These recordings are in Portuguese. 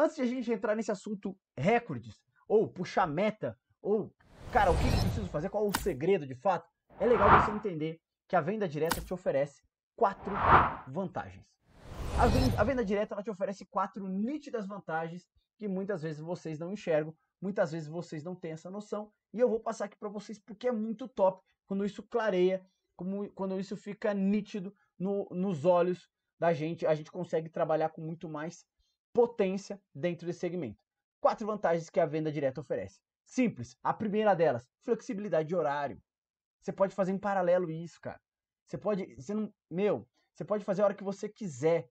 Antes de a gente entrar nesse assunto recordes, ou puxar meta, ou, cara, o que eu preciso fazer, qual o segredo de fato, é legal você entender que a venda direta te oferece quatro vantagens. A venda, a venda direta ela te oferece quatro nítidas vantagens que muitas vezes vocês não enxergam, muitas vezes vocês não têm essa noção, e eu vou passar aqui para vocês porque é muito top quando isso clareia, como, quando isso fica nítido no, nos olhos da gente, a gente consegue trabalhar com muito mais potência dentro desse segmento. Quatro vantagens que a venda direta oferece. Simples. A primeira delas, flexibilidade de horário. Você pode fazer em paralelo isso, cara. Você pode, você não, meu, você pode fazer a hora que você quiser.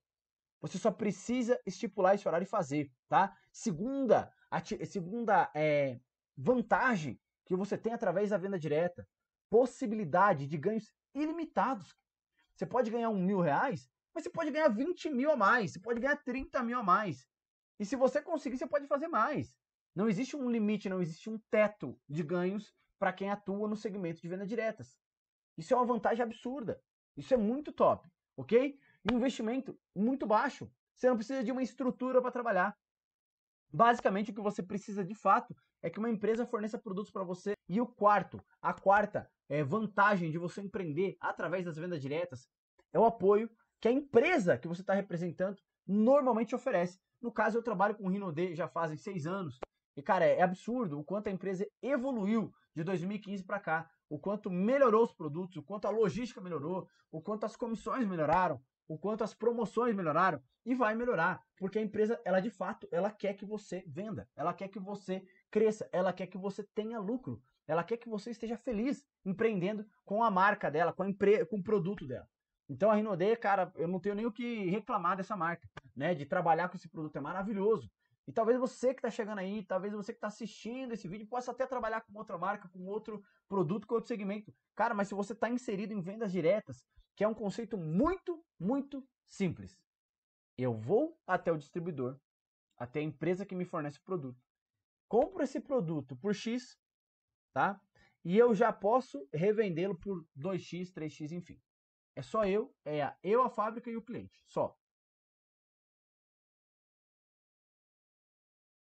Você só precisa estipular esse horário e fazer, tá? Segunda, segunda é, vantagem que você tem através da venda direta, possibilidade de ganhos ilimitados. Você pode ganhar um mil reais mas você pode ganhar 20 mil a mais, você pode ganhar 30 mil a mais. E se você conseguir, você pode fazer mais. Não existe um limite, não existe um teto de ganhos para quem atua no segmento de vendas diretas. Isso é uma vantagem absurda. Isso é muito top, ok? E um investimento muito baixo. Você não precisa de uma estrutura para trabalhar. Basicamente, o que você precisa de fato é que uma empresa forneça produtos para você. E o quarto, a quarta é, vantagem de você empreender através das vendas diretas é o apoio que a empresa que você está representando normalmente oferece. No caso, eu trabalho com o Rinode já fazem seis anos. E, cara, é absurdo o quanto a empresa evoluiu de 2015 para cá, o quanto melhorou os produtos, o quanto a logística melhorou, o quanto as comissões melhoraram, o quanto as promoções melhoraram e vai melhorar, porque a empresa, ela de fato, ela quer que você venda, ela quer que você cresça, ela quer que você tenha lucro, ela quer que você esteja feliz empreendendo com a marca dela, com, a empre... com o produto dela. Então a Rinode, cara, eu não tenho nem o que reclamar dessa marca, né? De trabalhar com esse produto é maravilhoso. E talvez você que está chegando aí, talvez você que está assistindo esse vídeo, possa até trabalhar com outra marca, com outro produto, com outro segmento. Cara, mas se você está inserido em vendas diretas, que é um conceito muito, muito simples. Eu vou até o distribuidor, até a empresa que me fornece o produto. Compro esse produto por X, tá? E eu já posso revendê-lo por 2x, 3x, enfim. É só eu, é eu, a fábrica e o cliente, só.